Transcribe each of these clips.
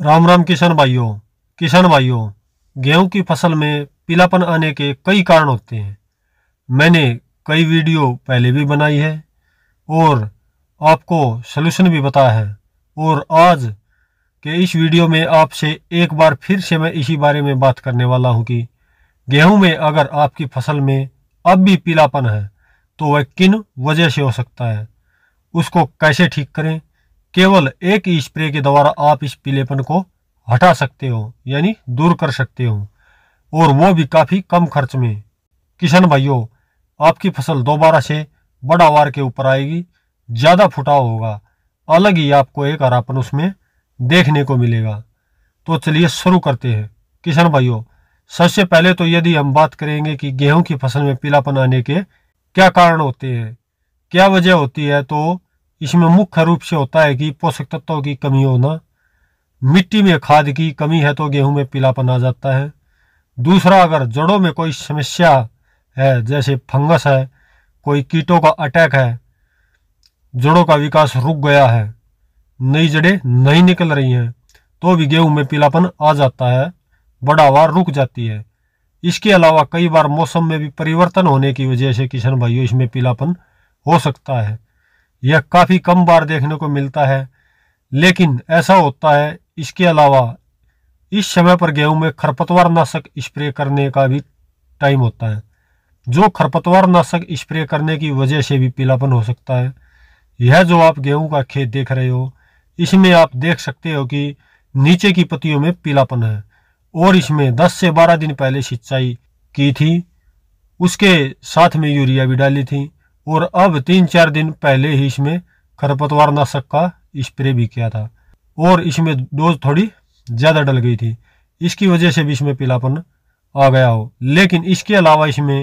राम राम किसान भाइयों किसान भाइयों गेहूं की फसल में पीलापन आने के कई कारण होते हैं मैंने कई वीडियो पहले भी बनाई है और आपको सलूशन भी बताया है और आज के इस वीडियो में आपसे एक बार फिर से मैं इसी बारे में बात करने वाला हूं कि गेहूं में अगर आपकी फसल में अब भी पीलापन है तो वह किन वजह से हो सकता है उसको कैसे ठीक करें केवल एक स्प्रे के द्वारा आप इस पीलेपन को हटा सकते हो यानी दूर कर सकते हो और वो भी काफ़ी कम खर्च में किशन भाइयों आपकी फसल दोबारा से बड़ा वार के ऊपर आएगी ज़्यादा फुटाव होगा अलग ही आपको एक हरापन उसमें देखने को मिलेगा तो चलिए शुरू करते हैं किशन भाइयों सबसे पहले तो यदि हम बात करेंगे कि गेहूं की फसल में पीलापन आने के क्या कारण होते हैं क्या वजह होती है तो इसमें मुख्य रूप से होता है कि पोषक तत्वों की कमी होना मिट्टी में खाद की कमी है तो गेहूं में पीलापन आ जाता है दूसरा अगर जड़ों में कोई समस्या है जैसे फंगस है कोई कीटों का अटैक है जड़ों का विकास रुक गया है नई जड़ें नहीं निकल रही हैं तो भी गेहूं में पीलापन आ जाता है बढ़ावा रुक जाती है इसके अलावा कई बार मौसम में भी परिवर्तन होने की वजह से किसान भाइयों इसमें पीलापन हो सकता है यह काफ़ी कम बार देखने को मिलता है लेकिन ऐसा होता है इसके अलावा इस समय पर गेहूं में खरपतवार नाशक स्प्रे करने का भी टाइम होता है जो खरपतवार नाशक स्प्रे करने की वजह से भी पीलापन हो सकता है यह जो आप गेहूं का खेत देख रहे हो इसमें आप देख सकते हो कि नीचे की पतियों में पीलापन है और इसमें 10 से 12 दिन पहले सिंचाई की थी उसके साथ में यूरिया भी डाली थी और अब तीन चार दिन पहले ही इसमें खरपतवार नाशक का स्प्रे भी किया था और इसमें डोज थोड़ी ज़्यादा डल गई थी इसकी वजह से भी इसमें पीलापन आ गया हो लेकिन इसके अलावा इसमें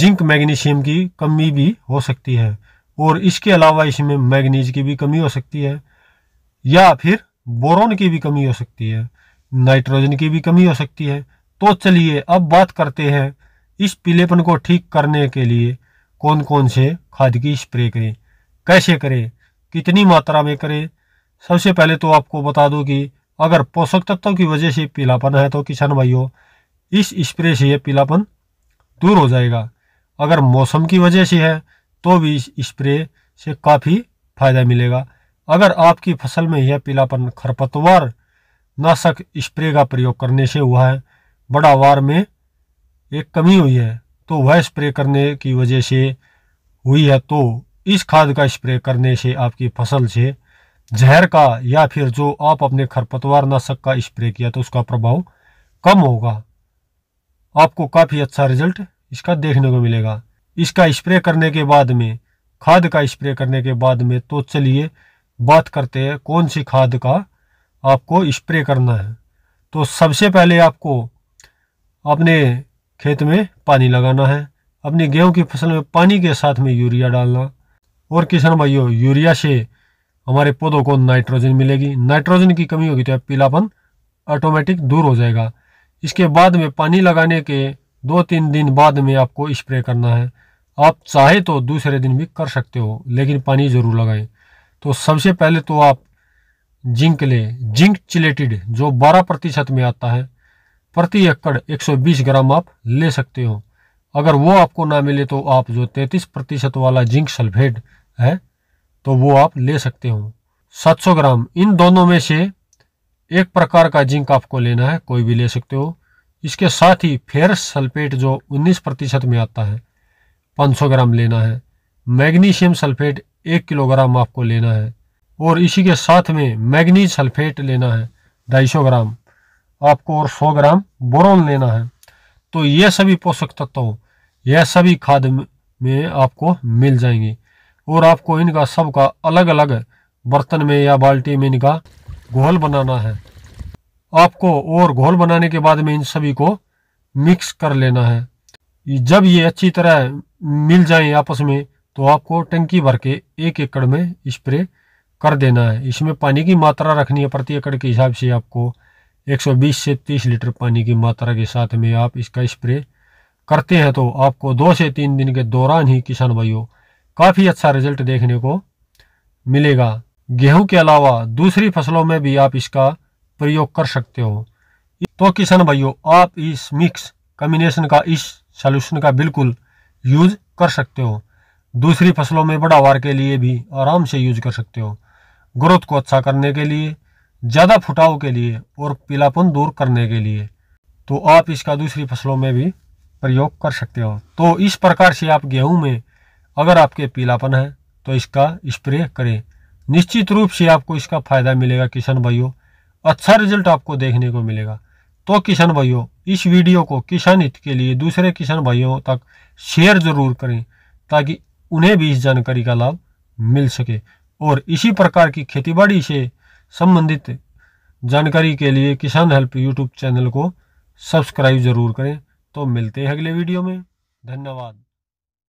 जिंक मैग्नीशियम की कमी भी हो सकती है और इसके अलावा इसमें मैग्नीज की भी कमी हो सकती है या फिर बोरोन की भी कमी हो सकती है नाइट्रोजन की भी कमी हो सकती है तो चलिए अब बात करते हैं इस पीलेपन को ठीक करने के लिए कौन कौन से खाद की स्प्रे करें कैसे करें कितनी मात्रा में करें सबसे पहले तो आपको बता दूं कि अगर पोषक तत्वों की वजह से पीलापन है तो किसान भाइयों इस स्प्रे से यह पीलापन दूर हो जाएगा अगर मौसम की वजह से है तो भी इस स्प्रे से काफ़ी फायदा मिलेगा अगर आपकी फसल में यह पीलापन खरपतवार नाशक स्प्रे का प्रयोग करने से हुआ है बड़ा वार में एक कमी हुई है तो वह स्प्रे करने की वजह से हुई है तो इस खाद का स्प्रे करने से आपकी फसल से जहर का या फिर जो आप अपने खरपतवार नाशक का स्प्रे किया तो उसका प्रभाव कम होगा आपको काफ़ी अच्छा रिजल्ट इसका देखने को मिलेगा इसका स्प्रे करने के बाद में खाद का स्प्रे करने के बाद में तो चलिए बात करते हैं कौन सी खाद का आपको स्प्रे करना है तो सबसे पहले आपको अपने खेत में पानी लगाना है अपनी गेहूं की फसल में पानी के साथ में यूरिया डालना और किसान भाइयों यूरिया से हमारे पौधों को नाइट्रोजन मिलेगी नाइट्रोजन की कमी होगी तो पीलापन ऑटोमेटिक दूर हो जाएगा इसके बाद में पानी लगाने के दो तीन दिन बाद में आपको स्प्रे करना है आप चाहे तो दूसरे दिन भी कर सकते हो लेकिन पानी ज़रूर लगाएं तो सबसे पहले तो आप जिंक लें जिंक चिलेटेड जो 12 प्रतिशत में आता है प्रति एकड़ 120 ग्राम आप ले सकते हो अगर वो आपको ना मिले तो आप जो 33 प्रतिशत वाला जिंक सल्फेट है तो वो आप ले सकते हो 700 ग्राम इन दोनों में से एक प्रकार का जिंक आपको लेना है कोई भी ले सकते हो इसके साथ ही फेरस सल्फेट जो 19 प्रतिशत में आता है 500 ग्राम लेना है मैग्नीशियम सल्फेट एक किलोग्राम आपको लेना है और इसी के साथ में मैग्नीज सल्फेट लेना है ढाई ग्राम आपको और 100 ग्राम बोरोन लेना है तो ये सभी पोषक तत्व यह सभी खाद में आपको मिल जाएंगे और आपको इनका सबका अलग अलग बर्तन में या बाल्टी में इनका घोल बनाना है आपको और घोल बनाने के बाद में इन सभी को मिक्स कर लेना है जब ये अच्छी तरह मिल जाए आपस में तो आपको टंकी भर के एक एकड़ में स्प्रे कर देना है इसमें पानी की मात्रा रखनी है प्रति एकड़ के हिसाब से आपको 120 से 30 लीटर पानी की मात्रा के साथ में आप इसका स्प्रे करते हैं तो आपको दो से तीन दिन के दौरान ही किसान भाइयों काफ़ी अच्छा रिजल्ट देखने को मिलेगा गेहूं के अलावा दूसरी फसलों में भी आप इसका प्रयोग कर सकते हो तो किसान भाइयों आप इस मिक्स कम्बिनेशन का इस सोल्यूशन का बिल्कुल यूज कर सकते हो दूसरी फसलों में बढ़ावार के लिए भी आराम से यूज कर सकते हो ग्रोथ को अच्छा करने के लिए ज़्यादा फुटाव के लिए और पीलापन दूर करने के लिए तो आप इसका दूसरी फसलों में भी प्रयोग कर सकते हो तो इस प्रकार से आप गेहूं में अगर आपके पीलापन है तो इसका स्प्रे करें निश्चित रूप से आपको इसका फ़ायदा मिलेगा किसान भाइयों अच्छा रिजल्ट आपको देखने को मिलेगा तो किसान भाइयों इस वीडियो को किसान हित के लिए दूसरे किसान भाइयों तक शेयर ज़रूर करें ताकि उन्हें भी इस जानकारी का लाभ मिल सके और इसी प्रकार की खेतीबाड़ी से संबंधित जानकारी के लिए किसान हेल्प यूट्यूब चैनल को सब्सक्राइब जरूर करें तो मिलते हैं अगले वीडियो में धन्यवाद